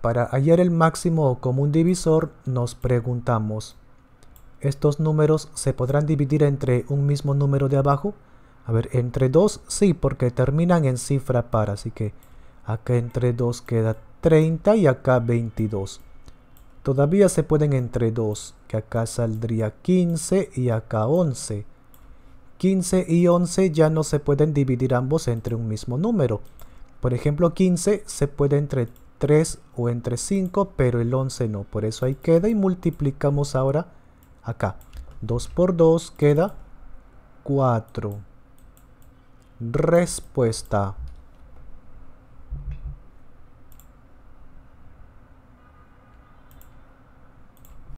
Para hallar el máximo común divisor nos preguntamos, ¿estos números se podrán dividir entre un mismo número de abajo? A ver, entre 2 sí, porque terminan en cifra par, así que acá entre 2 queda 30 y acá 22. Todavía se pueden entre 2, que acá saldría 15 y acá 11. 15 y 11 ya no se pueden dividir ambos entre un mismo número. Por ejemplo, 15 se puede entre 3 o entre 5, pero el 11 no. Por eso ahí queda y multiplicamos ahora acá. 2 por 2 queda 4. Respuesta